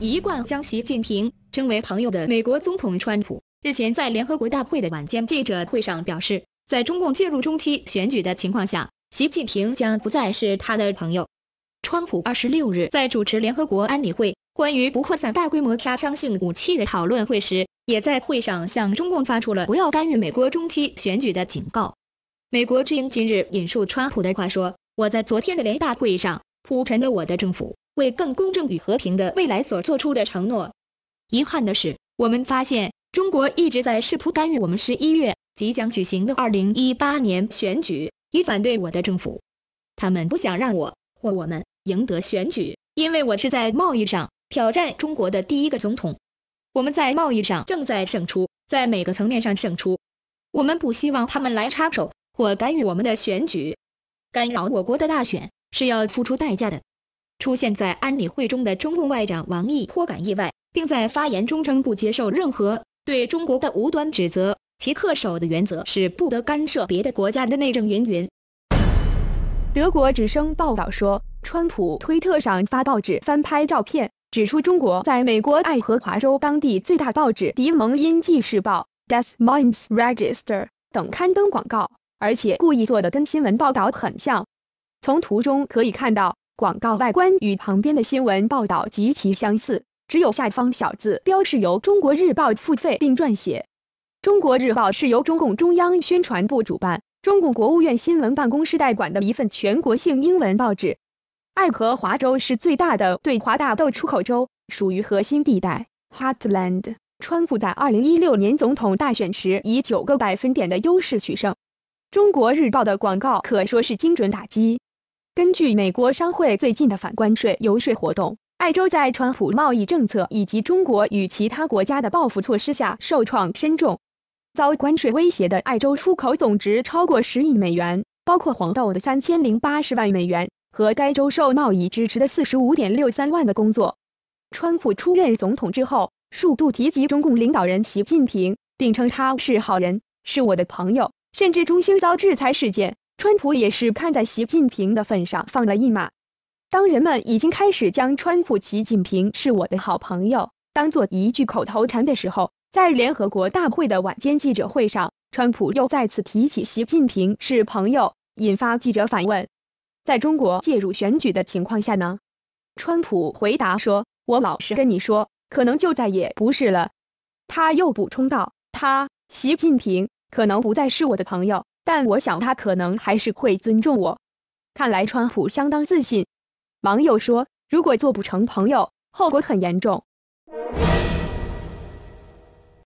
一贯将习近平称为朋友的美国总统川普，日前在联合国大会的晚间记者会上表示，在中共介入中期选举的情况下，习近平将不再是他的朋友。川普二十六日在主持联合国安理会关于不扩散大规模杀伤性武器的讨论会时，也在会上向中共发出了不要干预美国中期选举的警告。美国之音今日引述川普的话说：“我在昨天的联大会上铺陈了我的政府。”为更公正与和平的未来所做出的承诺，遗憾的是，我们发现中国一直在试图干预我们十一月即将举行的二零一八年选举，以反对我的政府。他们不想让我或我们赢得选举，因为我是在贸易上挑战中国的第一个总统。我们在贸易上正在胜出，在每个层面上胜出。我们不希望他们来插手或干预我们的选举，干扰我国的大选是要付出代价的。出现在安理会中的中共外长王毅颇感意外，并在发言中称不接受任何对中国的无端指责，其恪守的原则是不得干涉别的国家的内政。云云。德国之声报道说，川普推特上发报纸翻拍照片，指出中国在美国爱荷华州当地最大报纸《迪蒙因纪事报》（Des Moines Register） 等刊登广告，而且故意做的跟新闻报道很像。从图中可以看到。广告外观与旁边的新闻报道极其相似，只有下方小字标示由《中国日报》付费并撰写。《中国日报》是由中共中央宣传部主办、中共国务院新闻办公室代管的一份全国性英文报纸。爱荷华州是最大的对华大豆出口州，属于核心地带。Heartland 川普在二零一六年总统大选时以九个百分点的优势取胜。《中国日报》的广告可说是精准打击。根据美国商会最近的反关税游说活动，爱州在川普贸易政策以及中国与其他国家的报复措施下受创深重。遭关税威胁的爱州出口总值超过十亿美元，包括黄豆的三千零八十万美元和该州受贸易支持的四十五点六三万的工作。川普出任总统之后，数度提及中共领导人习近平，并称他是好人，是我的朋友，甚至中兴遭制裁事件。川普也是看在习近平的份上放了一马。当人们已经开始将川普“习近平是我的好朋友”当做一句口头禅的时候，在联合国大会的晚间记者会上，川普又再次提起习近平是朋友，引发记者反问：“在中国介入选举的情况下呢？”川普回答说：“我老实跟你说，可能就再也不是了。”他又补充道：“他，习近平，可能不再是我的朋友。”但我想他可能还是会尊重我。看来川普相当自信。网友说，如果做不成朋友，后果很严重。